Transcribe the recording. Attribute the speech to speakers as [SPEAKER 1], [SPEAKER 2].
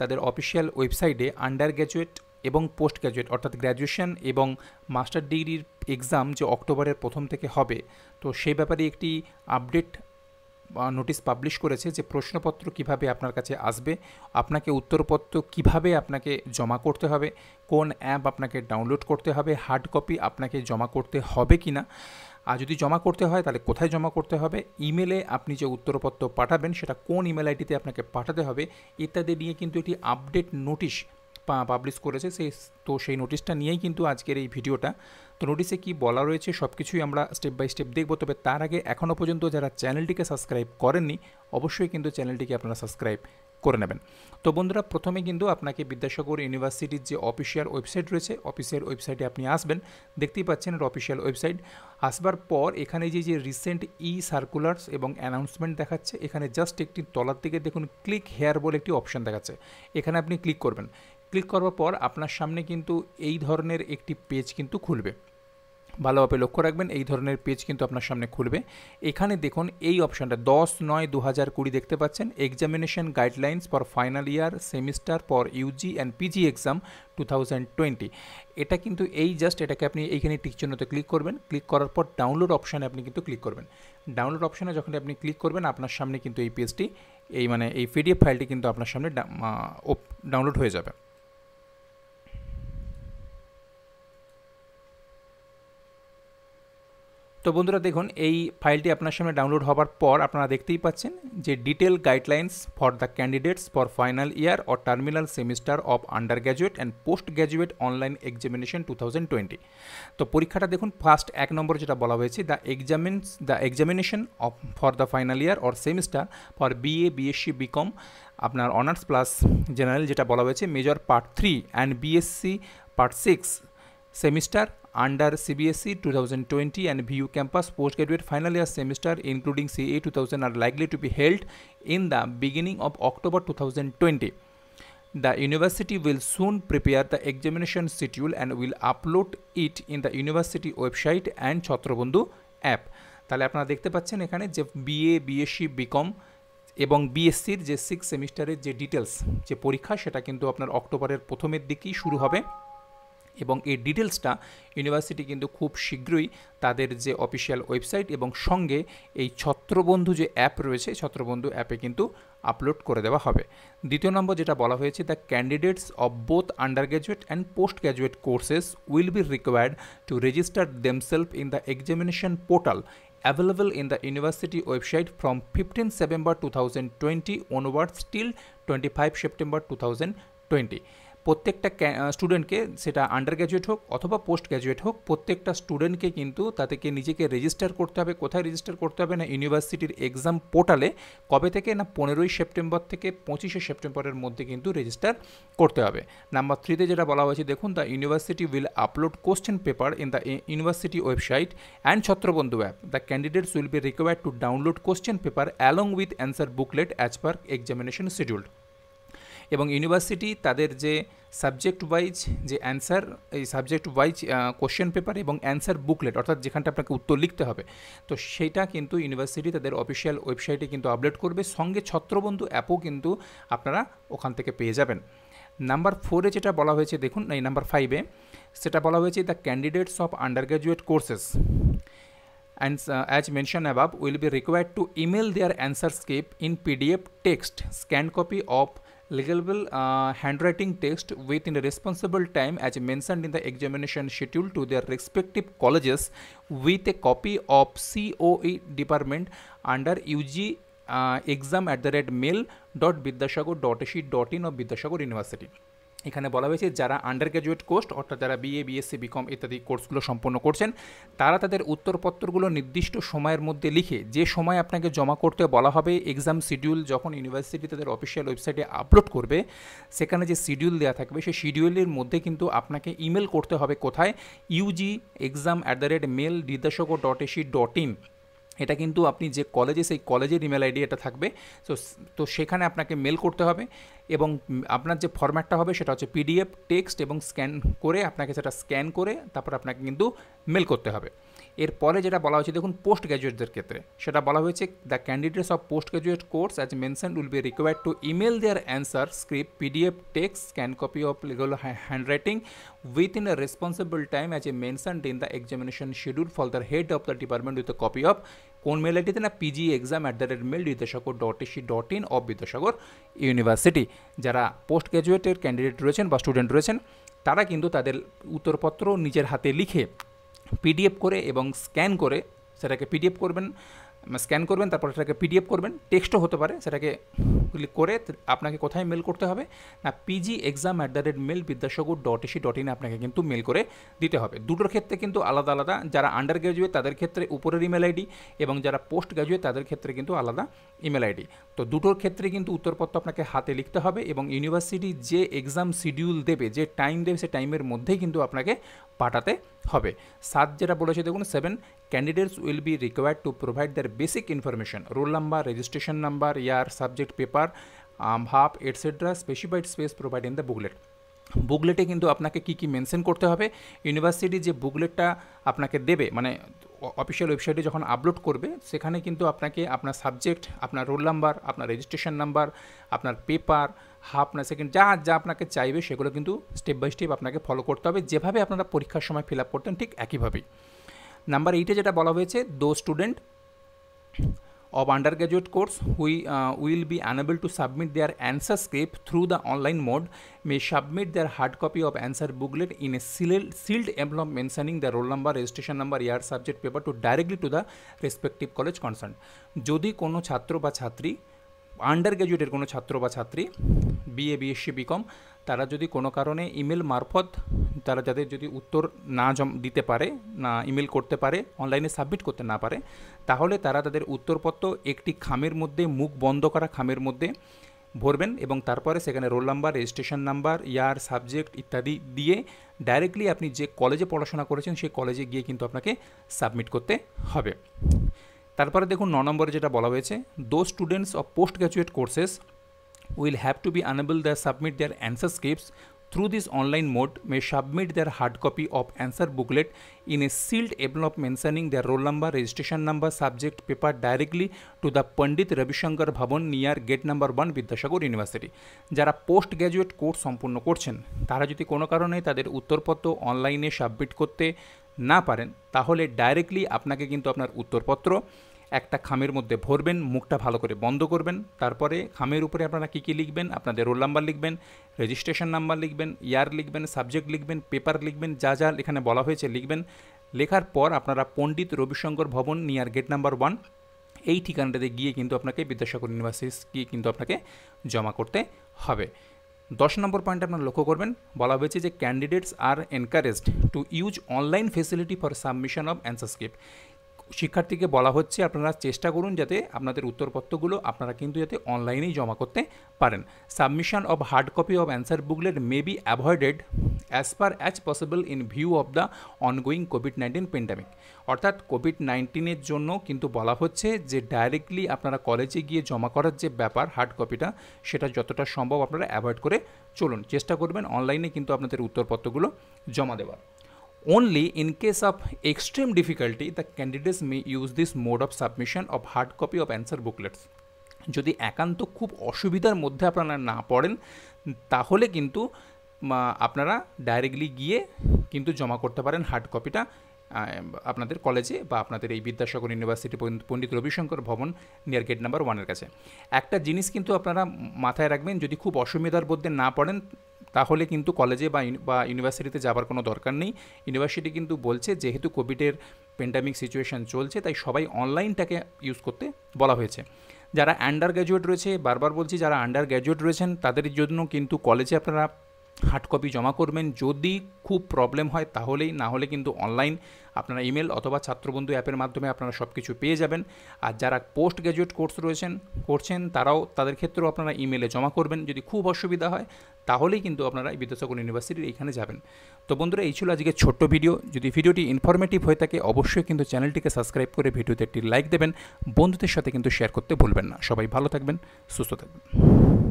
[SPEAKER 1] তাদের অফিসিয়াল ওয়েবসাইটে under graduate এবং পোস্ট গ্র্যাজুয়েট অর্থাৎ গ্র্যাজুয়েশন এবং মাস্টার ডিগ্রির এক্সাম যে অক্টোবরের প্রথম থেকে হবে তো সেই ব্যাপারে একটি আপডেট নোটিশ পাবলিশ করেছে যে প্রশ্নপত্র কিভাবে আপনার কাছে আসবে আপনাকে উত্তরপত্র কিভাবে আপনাকে জমা করতে হবে কোন অ্যাপ আপনাকে ডাউনলোড করতে হবে হার্ড কপি আপনাকে জমা করতে হবে কি না আর যদি জমা করতে হয় তাহলে কোথায় জমা করতে হবে ইমেলে আপনি যে উত্তরপত্র পাঠাবেন সেটা কোন ইমেল আইডিতে আপনাকে পাঠাতে হবে ইত্যাদি নিয়ে কিন্তু এটি আপডেট নোটিশ পাবলিশ করেছে সেই তো সেই নোটিশটা নিয়েই কিন্তু আজকের এই ভিডিওটা তো নোটিসে কি বলা রয়েছে সব কিছুই আমরা স্টেপ বাই স্টেপ দেখব তবে তার আগে এখনও পর্যন্ত যারা চ্যানেলটিকে সাবস্ক্রাইব করেননি অবশ্যই কিন্তু চ্যানেলটিকে আপনারা সাবস্ক্রাইব করে নেবেন তো বন্ধুরা প্রথমে কিন্তু আপনাকে বিদ্যাসাগর ইউনিভার্সিটির যে অফিসিয়াল ওয়েবসাইট রয়েছে অফিসের ওয়েবসাইটে আপনি আসবেন দেখতেই পাচ্ছেন এর অফিসিয়াল ওয়েবসাইট আসবার পর এখানে যে যে রিসেন্ট ই সার্কুলার্স এবং অ্যানাউন্সমেন্ট দেখাচ্ছে এখানে জাস্ট একটি তলার দিকে দেখুন ক্লিক হেয়ার বলে একটি অপশান দেখাচ্ছে এখানে আপনি ক্লিক করবেন ক্লিক করার পর আপনার সামনে কিন্তু এই ধরনের একটি পেজ কিন্তু খুলবে ভালোভাবে লক্ষ্য রাখবেন এই ধরনের পেজ কিন্তু আপনার সামনে খুলবে এখানে দেখুন এই অপশানটা দশ নয় দু হাজার কুড়ি দেখতে পাচ্ছেন examination guidelines for final year semester for UG and PG exam two এটা কিন্তু এই জাস্ট এটাকে আপনি এইখানে টিকচিহ্নতে ক্লিক করবেন ক্লিক করার পর ডাউনলোড অপশানে আপনি কিন্তু ক্লিক করবেন ডাউনলোড অপশানে যখন আপনি ক্লিক করবেন আপনার সামনে কিন্তু এই পেজটি এই মানে এই পিডিএফ ফাইলটি কিন্তু আপনার সামনে ডাউনলোড হয়ে যাবে তো বন্ধুরা দেখুন এই ফাইলটি আপনার সামনে ডাউনলোড হওয়ার পর আপনারা দেখতেই পাচ্ছেন যে detail guidelines for the candidates for final year or terminal semester of under graduate and post graduate online examination two তো পরীক্ষাটা দেখুন ফার্স্ট এক নম্বর যেটা বলা হয়েছে the examinees the examination of for the final year or semester for BA BSc BCom আপনার honours plus general যেটা বলা হয়েছে major part three and BSc part six semester under CBSE 2020 and BU campus postgraduate final year semester including CA 2000 are likely to be held in the beginning of October 2020. The university will soon prepare the examination schedule and will upload it in the university website and Chhatrabandhu app. তাহলে আপনারা দেখতে পাচ্ছেন এখানে যে BA BSc BCom এবং বিএসসির যে six সেমিস্টারের যে ডিটেলস যে পরীক্ষা সেটা কিন্তু আপনার অক্টোবরের প্রথমের দিকেই শুরু হবে এবং এই ডিটেলসটা ইউনিভার্সিটি কিন্তু খুব শীঘ্রই তাদের যে অফিসিয়াল ওয়েবসাইট এবং সঙ্গে এই ছত্রবন্ধু যে অ্যাপ রয়েছে ছত্রবন্ধু অ্যাপে কিন্তু আপলোড করে দেওয়া হবে দ্বিতীয় নম্বর যেটা বলা হয়েছে the candidates of both under graduate and post graduate courses will be required to register themselves in the examination portal in the from fifteen the two thousand twenty onward still twenty five September two thousand twenty প্রত্যেকটা স্টুডেন্টকে সেটা under graduate হোক অথবা post graduate হোক প্রত্যেকটা স্টুডেন্টকে কিন্তু তাদেরকে নিজেকে রেজিস্টার করতে হবে কোথায় রেজিস্টার করতে হবে না ইউনিভার্সিটির এক্সাম পোর্টালে কবে থেকে না পনেরোই সেপ্টেম্বর থেকে পঁচিশে সেপ্টেম্বরের মধ্যে কিন্তু রেজিস্টার করতে হবে নাম্বার থ্রিতে যেটা বলা হয়েছে দেখুন the university will upload question paper in the university website and Chhatrabandhu app the candidates will be required to download question paper along with answer booklet as per examination scheduled এবং university তাদের যে subject wise যে answer এই subject wise question paper এবং answer booklet অর্থাৎ যেখানটা আপনাকে উত্তর লিখতে হবে তো সেটা কিন্তু ইউনিভার্সিটি তাদের অফিসিয়াল ওয়েবসাইটে কিন্তু আপডেট করবে সঙ্গে ছত্রবন্ধু অ্যাপও কিন্তু আপনারা ওখান থেকে পেয়ে যাবেন নাম্বার ফোরে যেটা বলা হয়েছে দেখুন এই নাম্বার ফাইভে সেটা বলা হয়েছে the candidates of under graduate courses and as mention above will be required to email their answer answer in PDF text scan copy of legible uh, handwriting text within a responsible time as mentioned in the examination schedule to their respective colleges with a copy of COE department under UG uh, exam at the red rate mail.vidyasagar.ac.in of Vidyasagar University. এখানে বলা হয়েছে যারা under graduate course অর্থাৎ যারা BA BSc BCom ইত্যাদি কোর্সগুলো সম্পন্ন করছেন তারা তাদের উত্তরপত্রগুলো নির্দিষ্ট সময়ের মধ্যে লিখে যে সময় আপনাকে জমা করতে বলা হবে এক্সাম শিডিউল যখন ইউনিভার্সিটি তাদের অফিসিয়াল ওয়েবসাইটে আপলোড করবে সেখানে যে শিডিউল দেওয়া থাকবে সেই শিডিউলের মধ্যে কিন্তু আপনাকে ইমেল করতে হবে কোথায় UG exam at the rate mail নির্দেশক ডট এসি ডট ইন এটা কিন্তু আপনি যে কলেজে সেই কলেজের ইমেল আইডি এটা থাকবে সো তো সেখানে আপনাকে মেল করতে হবে এবং আপনার যে ফরম্যাটটা হবে সেটা হচ্ছে পিডিএফ টেক্সট এবং স্ক্যান করে আপনাকে সেটা স্ক্যান করে তারপর আপনাকে কিন্তু মেল করতে হবে এরপরে যেটা বলা হয়েছে দেখুন পোস্ট গ্র্যাজুয়েটদের ক্ষেত্রে সেটা বলা হয়েছে the candidates of post graduate course as mention will be required to email their answer script PDF text scan copy of legible handwriting within a responsible time as a mention in the examination schedule for the head of the department with a copy of কোন mail আইডিতে না PG exam at the rate mail Vidyasagar dot AC dot in of Vidyasagar university যারা post গ্র্যাজুয়েটের candidate রয়েছেন বা student রয়েছেন তারা কিন্তু তাদের উত্তরপত্র নিজের হাতে লিখে পিডিএফ করে এবং স্ক্যান করে সেটাকে পিডিএফ করবেন স্ক্যান মানে করবেন তারপর সেটাকে পিডিএফ করবেন টেক্সটও হতে পারে সেটাকে ক্লিক করে আপনাকে কোথায় মেল করতে হবে না PG exam at the rate mail Vidyasagar dot AC dot in আপনাকে কিন্তু মেল করে দিতে হবে দুটোর ক্ষেত্রে কিন্তু আলাদা আলাদা যারা আন্ডার গ্র্যাজুয়েট তাদের ক্ষেত্রে উপরের ইমেল আইডি এবং যারা পোস্ট গ্র্যাজুয়েট তাদের ক্ষেত্রে কিন্তু আলাদা ইমেল আইডি তো দুটোর ক্ষেত্রে কিন্তু উত্তরপত্র আপনাকে হাতে লিখতে হবে এবং ইউনিভার্সিটি যে এক্সাম শিডিউল দেবে যে টাইম দেবে সে টাইমের মধ্যেই কিন্তু আপনাকে পাঠাতে হবে সাত যেটা বলেছে দেখুন seven candidates will be required to provide their basic information, roll number, registration number, year, subject paper, um, half, etc. specified space provided in the booklet. বুকলেটে কিন্তু আপনাকে কি কি মেনশন করতে হবে ইউনিভার্সিটি যে বুকলেটটা আপনাকে দেবে মানে অফিসিয়াল ওয়েবসাইটে যখন আপলোড করবে সেখানে কিন্তু আপনাকে আপনার সাবজেক্ট আপনার রোল নাম্বার আপনার রেজিস্ট্রেশন নাম্বার আপনার পেপার হাফ না সেকেন্ড যা যা আপনাকে চাইবে সেগুলো কিন্তু স্টেপ বাই স্টেপ আপনাকে ফলো করতে হবে যেভাবে আপনারা পরীক্ষার সময় ফিল আপ করতেন ঠিক একইভাবেই নাম্বার এইটে যেটা বলা হয়েছে though student of under graduate course who will be enable to submit their answer script through the online mode may submit their hard copy of answer booklet in a sealed sealed envelope mentioning the roll number registration number year subject paper to directly to the respective college concern যদি কোনো ছাত্র বা ছাত্রী under গ্র্যাজুয়েটের কোনো ছাত্র বা ছাত্রী BA BSc BCom তারা যদি কোনো কারণে ইমেল মারফত তারা যাদের যদি উত্তর না জম দিতে পারে না ইমেল করতে পারে অনলাইনে সাবমিট করতে না পারে তাহলে তারা তাদের উত্তরপত্র একটি খামের মধ্যে মুখ বন্ধ করা খামের মধ্যে ভরবেন এবং তারপরে সেখানে roll number registration number year subject ইত্যাদি দিয়ে ডাইরেক্টলি আপনি যে কলেজে পড়াশোনা করেছেন সেই কলেজে গিয়ে কিন্তু আপনাকে সাবমিট করতে হবে তারপরে দেখুন ন নম্বরে যেটা বলা হয়েছে though students of post graduate courses will have to be unable to submit their answer scripts through this online mode may submit their hard copy of answer booklet in a sealed envelope mentioning their roll number, registration number, subject, paper directly to the Pandit Ravishankar Bhavan near gate number 1 Vidyasagar university যারা post graduate course সম্পূর্ণ করছেন তারা যদি কোনো কারণে তাদের উত্তরপত্র অনলাইনে সাবমিট করতে না পারেন তাহলে ডাইরেক্টলি আপনাকে কিন্তু আপনার উত্তরপত্র একটা খামের মধ্যে ভরবেন মুখটা ভালো করে বন্ধ করবেন তারপরে খামের উপরে আপনারা কী কী লিখবেন আপনাদের রোল নাম্বার লিখবেন রেজিস্ট্রেশন নাম্বার লিখবেন ইয়ার লিখবেন সাবজেক্ট লিখবেন পেপার লিখবেন যা যা এখানে বলা হয়েছে লিখবেন লেখার পর আপনারা পণ্ডিত রবিশঙ্কর ভবন নিয়ার গেট নাম্বার ওয়ান এই ঠিকানাটাতে গিয়ে কিন্তু আপনাকে বিদ্যাসাগর ইউনিভার্সিটি গিয়ে কিন্তু আপনাকে জমা করতে হবে দশ নম্বর পয়েন্ট আপনারা লক্ষ্য করবেন বলা হয়েছে যে candidates are encouraged to use online facility for submission of answer script শিক্ষার্থীকে বলা হচ্ছে আপনারা চেষ্টা করুন যাতে আপনাদের উত্তরপত্রগুলো আপনারা কিন্তু যাতে অনলাইনেই জমা করতে পারেন submission of hard copy of answer booklet may be avoided as far as possible in view of the ongoing COVID nineteen pandemic অর্থাৎ কোভিড নাইন্টিনের জন্য কিন্তু বলা হচ্ছে যে ডাইরেক্টলি আপনারা কলেজে গিয়ে জমা করার যে ব্যাপার হার্ড কপিটা সেটা যতটা সম্ভব আপনারা অ্যাভয়েড করে চলুন চেষ্টা করবেন অনলাইনে কিন্তু আপনাদের উত্তরপত্রগুলো জমা দেওয়ার Only in case of extreme difficulty, the candidates may use this mode of submission of hard copy of answer booklets. যদি একান্ত খুব অসুবিধার মধ্যে আপনারা না পড়েন তাহলে কিন্তু আপনারা ডাইরেক্টলি গিয়ে কিন্তু জমা করতে পারেন হার্ড কপিটা আপনাদের কলেজে বা আপনাদের এই বিদ্যাসাগর ইউনিভার্সিটি পণ্ডিত রবিশঙ্কর ভবন নিয়ার গেট নাম্বার ওয়ানের কাছে একটা জিনিস কিন্তু আপনারা মাথায় রাখবেন যদি খুব অসুবিধার মধ্যে না পড়েন তাহলে কিন্তু কলেজে বা বা ইউনিভার্সিটিতে যাবার কোনো দরকার নেই ইউনিভার্সিটি কিন্তু বলছে যেহেতু কোভিডের প্যান্ডামিক সিচুয়েশান চলছে তাই সবাই অনলাইনটাকে ইউজ করতে বলা হয়েছে যারা আন্ডার গ্র্যাজুয়েট রয়েছে বারবার বলছি যারা আন্ডার গ্র্যাজুয়েট রয়েছেন তাদের জন্য কিন্তু কলেজে আপনারা হার্ড কপি জমা করবেন যদি খুব প্রবলেম হয় তাহলেই না হলে কিন্তু অনলাইন আপনারা ইমেল অথবা ছাত্রবন্ধু অ্যাপের মাধ্যমে আপনারা সব কিছু পেয়ে যাবেন আর যারা পোস্ট গ্র্যাজুয়েট কোর্স রয়েছেন করছেন তারাও তাদের ক্ষেত্রেও আপনারা ইমেলে জমা করবেন যদি খুব অসুবিধা হয় তাহলেই কিন্তু আপনারা বিদ্যাসাগর ইউনিভার্সিটির এখানে যাবেন তো বন্ধুরা এই ছিল আজকে ছোট্ট ভিডিও যদি ভিডিওটি ইনফরমেটিভ হয়ে থাকে অবশ্যই কিন্তু চ্যানেলটিকে সাবস্ক্রাইব করে ভিডিওতে একটি লাইক দেবেন বন্ধুদের সাথে কিন্তু শেয়ার করতে ভুলবেন না সবাই ভালো থাকবেন সুস্থ থাকবেন